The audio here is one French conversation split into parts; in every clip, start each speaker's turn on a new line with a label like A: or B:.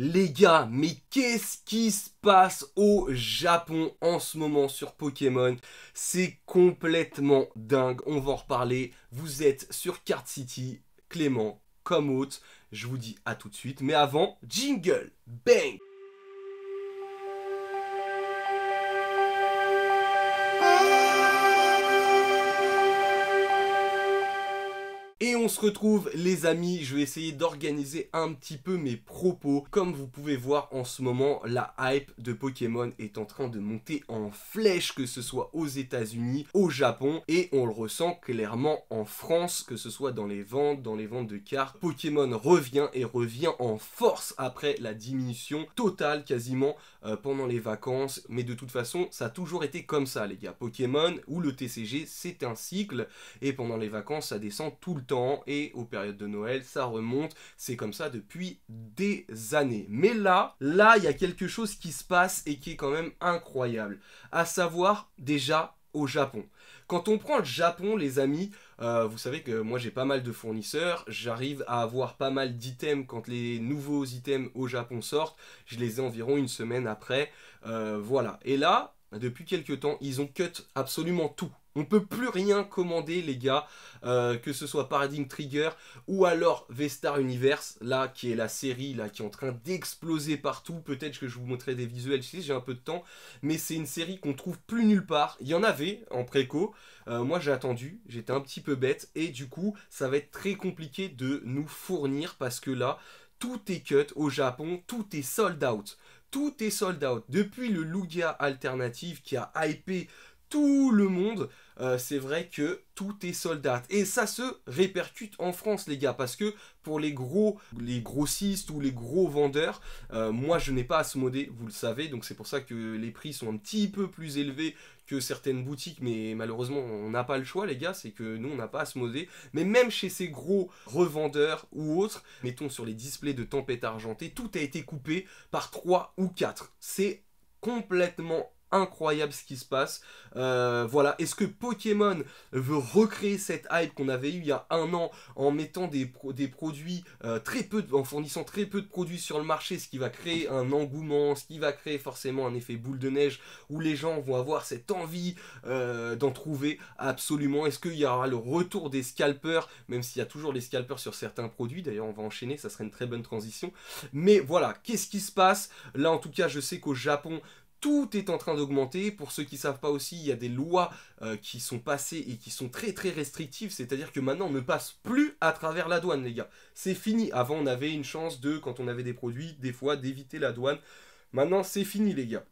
A: Les gars, mais qu'est-ce qui se passe au Japon en ce moment sur Pokémon C'est complètement dingue, on va en reparler. Vous êtes sur Card City, Clément comme hôte. Je vous dis à tout de suite, mais avant, jingle, bang on se retrouve les amis, je vais essayer d'organiser un petit peu mes propos. Comme vous pouvez voir en ce moment, la hype de Pokémon est en train de monter en flèche, que ce soit aux états unis au Japon, et on le ressent clairement en France, que ce soit dans les ventes, dans les ventes de cartes. Pokémon revient et revient en force après la diminution totale quasiment euh, pendant les vacances, mais de toute façon, ça a toujours été comme ça les gars. Pokémon ou le TCG, c'est un cycle, et pendant les vacances, ça descend tout le temps et aux périodes de Noël, ça remonte. C'est comme ça depuis des années. Mais là, là, il y a quelque chose qui se passe et qui est quand même incroyable. À savoir, déjà, au Japon. Quand on prend le Japon, les amis, euh, vous savez que moi j'ai pas mal de fournisseurs, j'arrive à avoir pas mal d'items quand les nouveaux items au Japon sortent, je les ai environ une semaine après, euh, voilà. Et là, depuis quelques temps, ils ont cut absolument tout on ne peut plus rien commander, les gars, euh, que ce soit Paradigm Trigger ou alors Vestar Universe, là, qui est la série là qui est en train d'exploser partout. Peut-être que je vous montrerai des visuels si j'ai un peu de temps, mais c'est une série qu'on trouve plus nulle part. Il y en avait en préco. Euh, moi, j'ai attendu, j'étais un petit peu bête, et du coup, ça va être très compliqué de nous fournir parce que là, tout est cut au Japon, tout est sold out tout est sold out. Depuis le Lugia alternative qui a hypé tout le monde, euh, c'est vrai que tout est soldat. Et ça se répercute en France, les gars, parce que pour les gros, les grossistes ou les gros vendeurs, euh, moi je n'ai pas à se moder, vous le savez, donc c'est pour ça que les prix sont un petit peu plus élevés que certaines boutiques, mais malheureusement on n'a pas le choix, les gars, c'est que nous on n'a pas à se moder. Mais même chez ces gros revendeurs ou autres, mettons sur les displays de tempête argentée, tout a été coupé par 3 ou 4. C'est complètement incroyable ce qui se passe. Euh, voilà, est-ce que Pokémon veut recréer cette hype qu'on avait eu il y a un an en mettant des, produits euh, très peu, en fournissant très peu de produits sur le marché, ce qui va créer un engouement, ce qui va créer forcément un effet boule de neige où les gens vont avoir cette envie euh, d'en trouver absolument. Est-ce qu'il y aura le retour des scalpers, même s'il y a toujours des scalpers sur certains produits, d'ailleurs on va enchaîner, ça serait une très bonne transition. Mais voilà, qu'est-ce qui se passe Là en tout cas je sais qu'au Japon tout est en train d'augmenter. Pour ceux qui ne savent pas aussi, il y a des lois euh, qui sont passées et qui sont très très restrictives. C'est-à-dire que maintenant, on ne passe plus à travers la douane, les gars. C'est fini. Avant, on avait une chance de, quand on avait des produits, des fois, d'éviter la douane. Maintenant, c'est fini, les gars.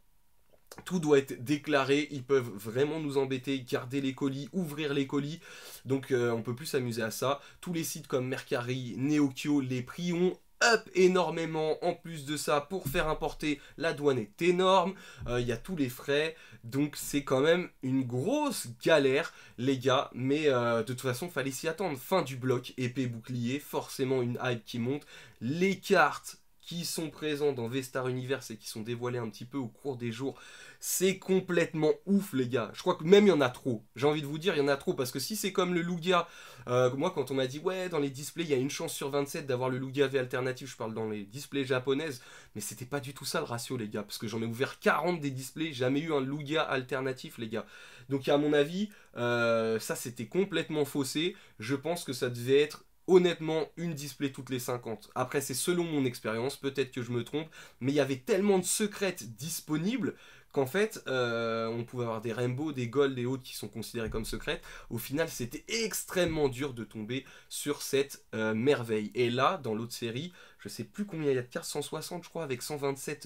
A: Tout doit être déclaré, ils peuvent vraiment nous embêter, garder les colis, ouvrir les colis. Donc on euh, on peut plus s'amuser à ça. Tous les sites comme Mercari, Neokyo, les Prions up énormément en plus de ça pour faire importer la douane est énorme euh, il y a tous les frais donc c'est quand même une grosse galère les gars mais euh, de toute façon fallait s'y attendre fin du bloc épée bouclier forcément une hype qui monte les cartes qui sont présentes dans Vestar Universe et qui sont dévoilées un petit peu au cours des jours c'est complètement ouf, les gars. Je crois que même il y en a trop. J'ai envie de vous dire, il y en a trop. Parce que si c'est comme le Lugia, euh, moi, quand on m'a dit, ouais, dans les displays, il y a une chance sur 27 d'avoir le Lugia V alternatif, je parle dans les displays japonaises, mais c'était pas du tout ça le ratio, les gars. Parce que j'en ai ouvert 40 des displays, jamais eu un Lugia alternatif, les gars. Donc, à mon avis, euh, ça, c'était complètement faussé. Je pense que ça devait être honnêtement une display toutes les 50. Après, c'est selon mon expérience, peut-être que je me trompe, mais il y avait tellement de secrètes disponibles qu'en fait, euh, on pouvait avoir des rainbows des Gold et autres qui sont considérés comme secrètes. Au final, c'était extrêmement dur de tomber sur cette euh, merveille. Et là, dans l'autre série, je sais plus combien il y a de cartes, 160 je crois, avec 127...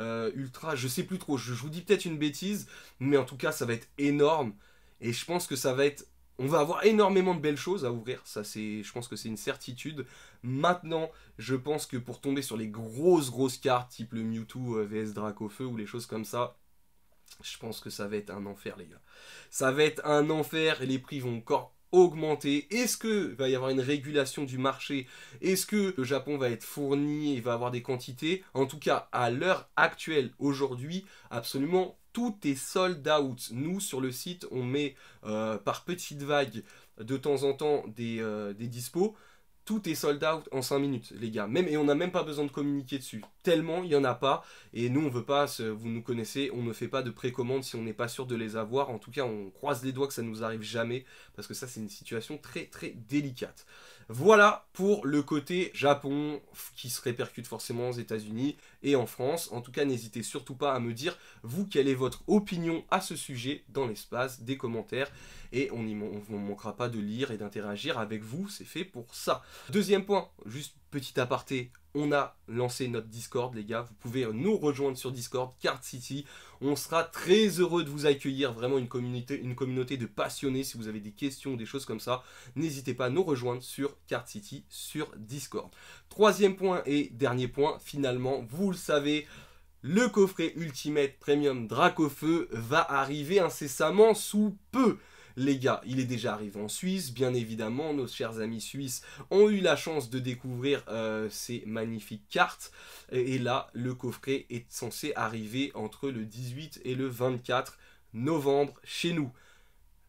A: Euh, ultra, je sais plus trop, je vous dis peut-être une bêtise, mais en tout cas ça va être énorme et je pense que ça va être on va avoir énormément de belles choses à ouvrir, ça c'est, je pense que c'est une certitude. Maintenant, je pense que pour tomber sur les grosses grosses cartes, type le Mewtwo euh, vs Dracofeu ou les choses comme ça, je pense que ça va être un enfer les gars. Ça va être un enfer, et les prix vont encore augmenter Est-ce que va y avoir une régulation du marché Est-ce que le Japon va être fourni et va avoir des quantités En tout cas, à l'heure actuelle, aujourd'hui, absolument tout est sold out. Nous, sur le site, on met euh, par petites vagues de temps en temps des, euh, dispos. Tout est sold out en 5 minutes, les gars. Même, et on n'a même pas besoin de communiquer dessus. Tellement, il n'y en a pas. Et nous, on veut pas, vous nous connaissez, on ne fait pas de précommande si on n'est pas sûr de les avoir. En tout cas, on croise les doigts que ça ne nous arrive jamais. Parce que ça, c'est une situation très, très délicate. Voilà pour le côté Japon qui se répercute forcément aux États-Unis et en France. En tout cas, n'hésitez surtout pas à me dire, vous, quelle est votre opinion à ce sujet dans l'espace, des commentaires, et on ne manquera pas de lire et d'interagir avec vous, c'est fait pour ça. Deuxième point, juste petit aparté on a lancé notre Discord, les gars. Vous pouvez euh, nous rejoindre sur Discord, Card City. On sera très heureux de vous accueillir. Vraiment une communauté, une communauté de passionnés. Si vous avez des questions, ou des choses comme ça, n'hésitez pas à nous rejoindre sur Card City, sur Discord. Troisième point et dernier point, finalement, vous le savez. Le coffret Ultimate Premium Dracofeu va arriver incessamment sous peu. Les gars, il est déjà arrivé en Suisse, bien évidemment, nos chers amis suisses ont eu la chance de découvrir euh, ces magnifiques cartes. Et, là, le coffret est censé arriver entre le 18 et le 24 novembre chez nous.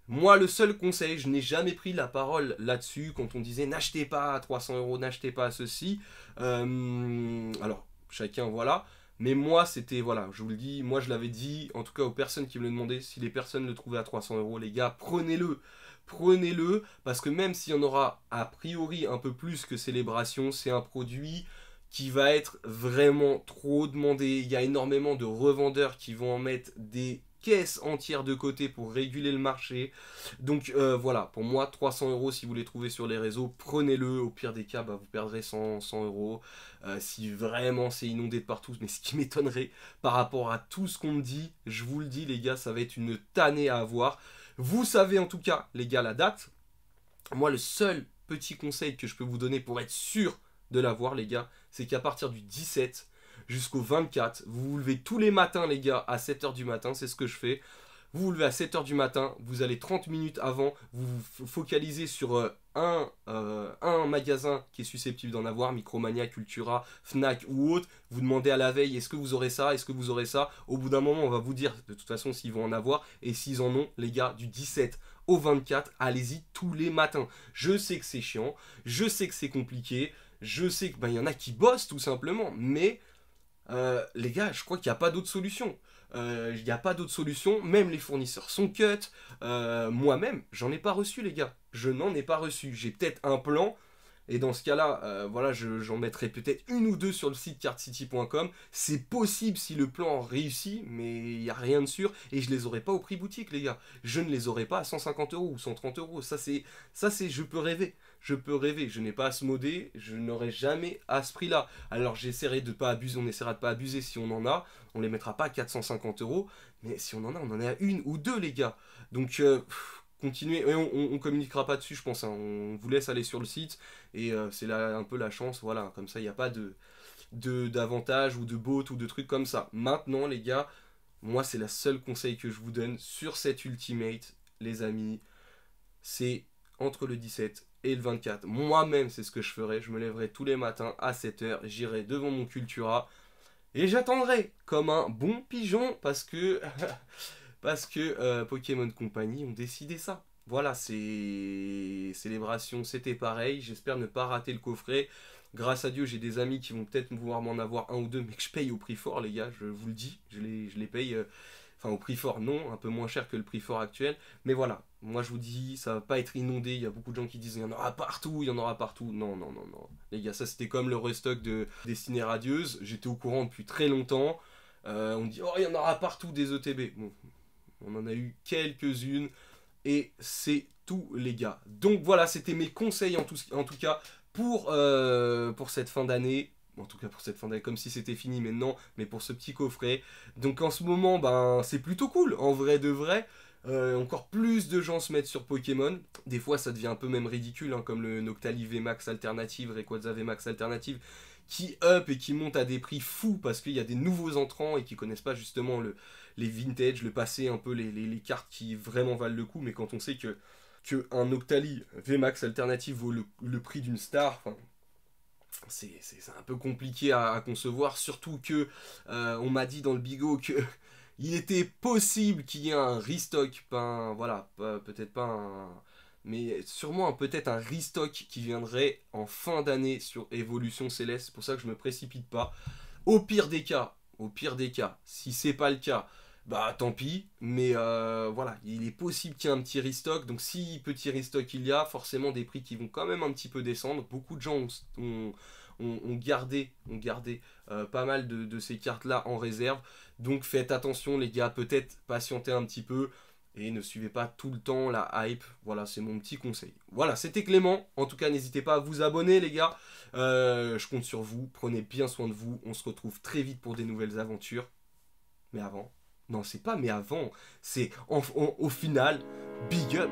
A: Moi, le seul conseil, je n'ai jamais pris la parole là-dessus quand on disait n'achetez pas à 300 euros, n'achetez pas à ceci. Euh, alors, chacun, voilà. Mais moi, c'était, voilà, je vous le dis, moi je l'avais dit, en tout cas aux personnes qui me le demandaient, si les personnes le trouvaient à 300 euros, les gars, prenez-le Prenez-le, parce que même s'il y en aura a priori un peu plus que Célébration, c'est un produit qui va être vraiment trop demandé. Il y a énormément de revendeurs qui vont en mettre des caisse entière de côté pour réguler le marché. Donc euh, voilà, pour moi, 300 euros si vous les trouvez sur les réseaux, prenez-le. Au pire des cas, bah, vous perdrez 100, 100 euros. Euh, si vraiment c'est inondé de partout, mais ce qui m'étonnerait par rapport à tout ce qu'on me dit, je vous le dis les gars, ça va être une tannée à avoir. Vous savez en tout cas, les gars, la date. Moi, le seul petit conseil que je peux vous donner pour être sûr de l'avoir, les gars, c'est qu'à partir du 17, jusqu'au 24. Vous vous levez tous les matins, les gars, à 7h du matin, c'est ce que je fais. Vous vous levez à 7h du matin, vous allez 30 minutes avant, vous vous focalisez sur euh, euh, un, magasin qui est susceptible d'en avoir, Micromania, Cultura, Fnac ou autre. Vous demandez à la veille, est-ce que vous aurez ça, est-ce que vous aurez ça Au bout d'un moment, on va vous dire de toute façon s'ils vont en avoir. Et s'ils en ont, les gars, du 17 au 24, allez-y tous les matins. Je sais que c'est chiant, je sais que c'est compliqué, je sais qu'il ben, y en a qui bossent tout simplement, mais euh, les gars, je crois qu'il n'y a pas d'autre solution. Euh, il n'y a pas d'autre solution, même les fournisseurs sont cut. Euh, moi-même, j'en ai pas reçu, les gars. Je n'en ai pas reçu. J'ai peut-être un plan, et dans ce cas-là, voilà, j'en mettrai peut-être une ou deux sur le site cardcity.com. C'est possible si le plan réussit, mais il n'y a rien de sûr, et je les aurai pas au prix boutique, les gars. Je ne les aurai pas à 150 euros ou 130 euros. ça c'est, Ça, c'est, je peux rêver je peux rêver. Je n'ai pas à se moder, je n'aurai jamais à ce prix-là. Alors j'essaierai de pas abuser, on essaiera de pas abuser si on en a. On les mettra pas à 450 euros, mais si on en a, on en est à une ou deux, les gars. Donc euh, continuez, on, ne communiquera pas dessus, je pense. Hein. On vous laisse aller sur le site et euh, c'est là un peu la chance, voilà. Comme ça, il n'y a pas de d'avantages ou de bottes ou de trucs comme ça. Maintenant, les gars, moi c'est la seule conseil que je vous donne sur cet ultimate, les amis. C'est entre le 17 et le 24. Moi-même, c'est ce que je ferai. Je me lèverai tous les matins à 7h, j'irai devant mon Cultura et j'attendrai comme un bon pigeon parce que parce que euh, Pokémon Company ont décidé ça. Voilà, c'est célébration, c'était pareil. J'espère ne pas rater le coffret. Grâce à Dieu, j'ai des amis qui vont peut-être pouvoir m'en avoir un ou deux, mais que je paye au prix fort, les gars, je vous le dis. Je les, je les paye. Euh, au prix fort non, un peu moins cher que le prix fort actuel, mais voilà, moi je vous dis, ça va pas être inondé, il y a beaucoup de gens qui disent il y en aura partout, il y en aura partout, non, non, non, non. Les gars, ça c'était comme le restock de Destinée Radieuse, j'étais au courant depuis très longtemps, euh, on dit oh il y en aura partout des ETB, bon, on en a eu quelques-unes, et c'est tout les gars. Donc voilà, c'était mes conseils en tout, en tout cas pour, euh, pour cette fin d'année, en tout cas pour cette fin d'année, comme si c'était fini, maintenant mais pour ce petit coffret. Donc en ce moment, ben, c'est plutôt cool, en vrai de vrai. Euh, encore plus de gens se mettent sur Pokémon. Des fois, ça devient un peu même ridicule, hein, comme le Noctali VMAX Alternative, Rayquaza VMAX Alternative, qui up et qui monte à des prix fous parce qu'il y a des nouveaux entrants et qui connaissent pas justement les vintage, le passé, un peu les, cartes qui vraiment valent le coup. Mais quand on sait que, que un Noctali VMAX Alternative vaut le, le prix d'une star, c'est un peu compliqué à, concevoir, surtout que euh, on m'a dit dans le bigot que il était possible qu'il y ait un restock, voilà, peut-être pas mais sûrement peut-être un restock qui viendrait en fin d'année sur Evolution Céleste. C'est pour ça que je me précipite pas. Au pire des cas, au pire des cas, si c'est pas le cas, bah tant pis. Mais euh, voilà, il est possible qu'il y ait un petit restock. Donc si petit restock il y a, forcément des prix qui vont quand même un petit peu descendre. Beaucoup de gens ont, ont, gardé, euh, pas mal de, ces cartes-là en réserve. Donc faites attention les gars, peut-être patientez un petit peu. Et ne suivez pas tout le temps la hype. Voilà, c'est mon petit conseil. Voilà, c'était Clément. En tout cas, n'hésitez pas à vous abonner, les gars. Euh, je compte sur vous. Prenez bien soin de vous. On se retrouve très vite pour des nouvelles aventures. Mais avant, non, c'est pas mais avant. C'est au final, big up.